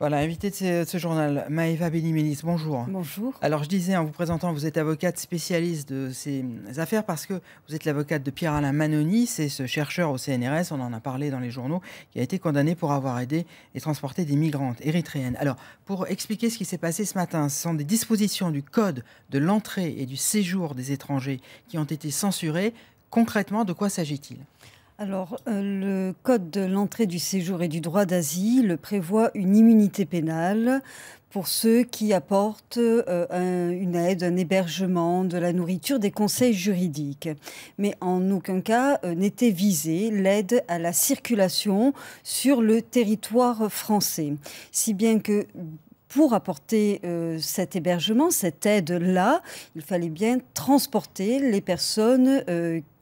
Voilà, invité de ce, journal, Maëva Béniménis, bonjour. Bonjour. Alors je disais en vous présentant, vous êtes avocate spécialiste de ces affaires parce que vous êtes l'avocate de Pierre-Alain Manoni, c'est ce chercheur au CNRS, on en a parlé dans les journaux, qui a été condamné pour avoir aidé et transporté des migrantes érythréennes. Alors pour expliquer ce qui s'est passé ce matin, ce sont des dispositions du Code de l'entrée et du séjour des étrangers qui ont été censurées. Concrètement, de quoi s'agit-il alors, euh, le Code de l'entrée du séjour et du droit d'asile prévoit une immunité pénale pour ceux qui apportent euh, une aide, un hébergement, de la nourriture, des conseils juridiques. Mais en aucun cas euh, n'était visée l'aide à la circulation sur le territoire français. Si bien que pour apporter cet hébergement, cette aide-là, il fallait bien transporter les personnes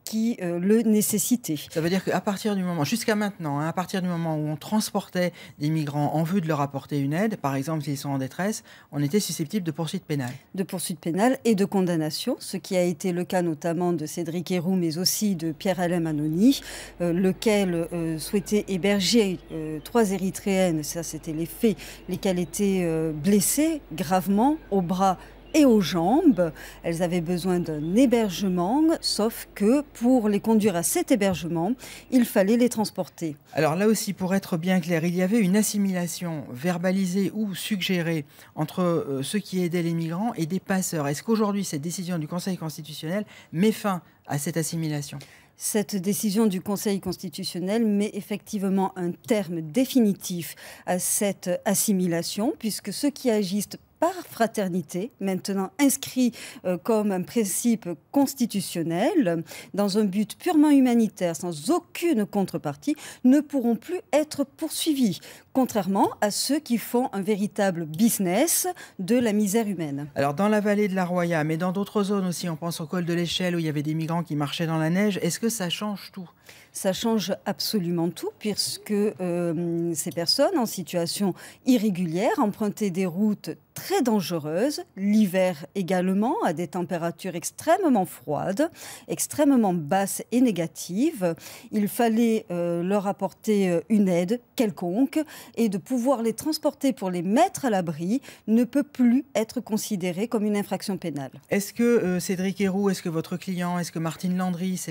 qui euh, le nécessitait. Ça veut dire qu'à partir du moment, jusqu'à maintenant, hein, à partir du moment où on transportait des migrants en vue de leur apporter une aide, par exemple s'ils sont en détresse, on était susceptible de poursuites pénales. De poursuites pénales et de condamnations, ce qui a été le cas notamment de Cédric Héroux, mais aussi de Pierre-Alain Manoni, euh, lequel euh, souhaitait héberger trois Érythréennes, ça c'était les faits, lesquels étaient blessés gravement au bras et aux jambes. Elles avaient besoin d'un hébergement, sauf que pour les conduire à cet hébergement, il fallait les transporter. Alors là aussi, pour être bien clair, il y avait une assimilation verbalisée ou suggérée entre euh, ceux qui aidaient les migrants et des passeurs. Est-ce qu'aujourd'hui, cette décision du Conseil constitutionnel met fin à cette assimilation cette décision du Conseil constitutionnel met effectivement un terme définitif à cette assimilation, puisque ceux qui agissent par fraternité, maintenant inscrit euh, comme un principe constitutionnel, dans un but purement humanitaire, sans aucune contrepartie, ne pourront plus être poursuivis contrairement à ceux qui font un véritable business de la misère humaine. Alors dans la vallée de la Roya, mais dans d'autres zones aussi, on pense au col de l'échelle où il y avait des migrants qui marchaient dans la neige, est-ce que ça change tout ça change absolument tout puisque euh, ces personnes en situation irrégulière empruntaient des routes très dangereuses, l'hiver également, à des températures extrêmement froides, extrêmement basses et négatives. Il fallait euh, leur apporter euh, une aide quelconque et de pouvoir les transporter pour les mettre à l'abri ne peut plus être considéré comme une infraction pénale. Est-ce que euh, Cédric Héroux, est-ce que votre client, est-ce que Martine Landry, c'est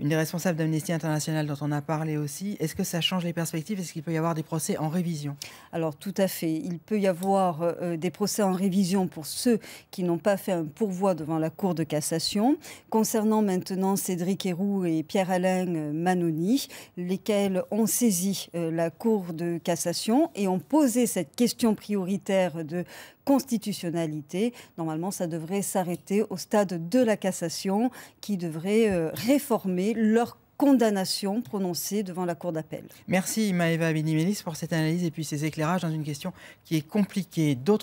une des responsables d'Amnesty International dont on a parlé aussi, est-ce que ça change les perspectives Est-ce qu'il peut y avoir des procès en révision Alors tout à fait. Il peut y avoir euh, euh, des procès en révision pour ceux qui n'ont pas fait un pourvoi devant la Cour de cassation. Concernant maintenant Cédric Héroux et Pierre-Alain Manoni, lesquels ont saisi la Cour de cassation et ont posé cette question prioritaire de constitutionnalité. Normalement, ça devrait s'arrêter au stade de la cassation qui devrait euh, réformer leur condamnation prononcée devant la Cour d'appel. Merci Maëva Benimelis pour cette analyse et puis ces éclairages dans une question qui est compliquée. D'autres